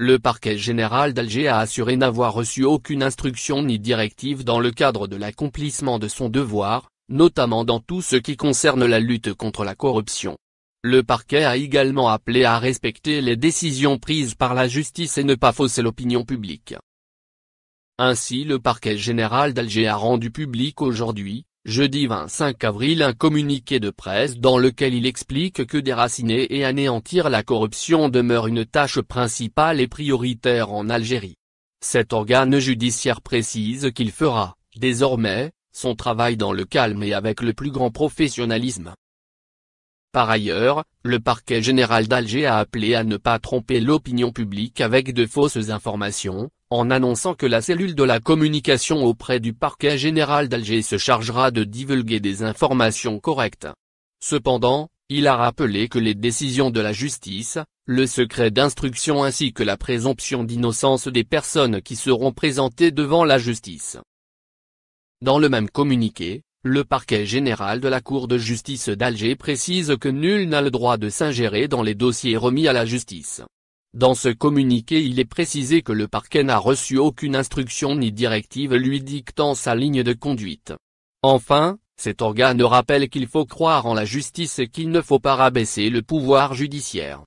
Le parquet général d'Alger a assuré n'avoir reçu aucune instruction ni directive dans le cadre de l'accomplissement de son devoir, notamment dans tout ce qui concerne la lutte contre la corruption. Le parquet a également appelé à respecter les décisions prises par la justice et ne pas fausser l'opinion publique. Ainsi le parquet général d'Alger a rendu public aujourd'hui, jeudi 25 avril un communiqué de presse dans lequel il explique que déraciner et anéantir la corruption demeure une tâche principale et prioritaire en Algérie. Cet organe judiciaire précise qu'il fera, désormais, son travail dans le calme et avec le plus grand professionnalisme. Par ailleurs, le parquet général d'Alger a appelé à ne pas tromper l'opinion publique avec de fausses informations, en annonçant que la cellule de la communication auprès du parquet général d'Alger se chargera de divulguer des informations correctes. Cependant, il a rappelé que les décisions de la justice, le secret d'instruction ainsi que la présomption d'innocence des personnes qui seront présentées devant la justice. Dans le même communiqué, le parquet général de la Cour de justice d'Alger précise que nul n'a le droit de s'ingérer dans les dossiers remis à la justice. Dans ce communiqué il est précisé que le parquet n'a reçu aucune instruction ni directive lui dictant sa ligne de conduite. Enfin, cet organe rappelle qu'il faut croire en la justice et qu'il ne faut pas rabaisser le pouvoir judiciaire.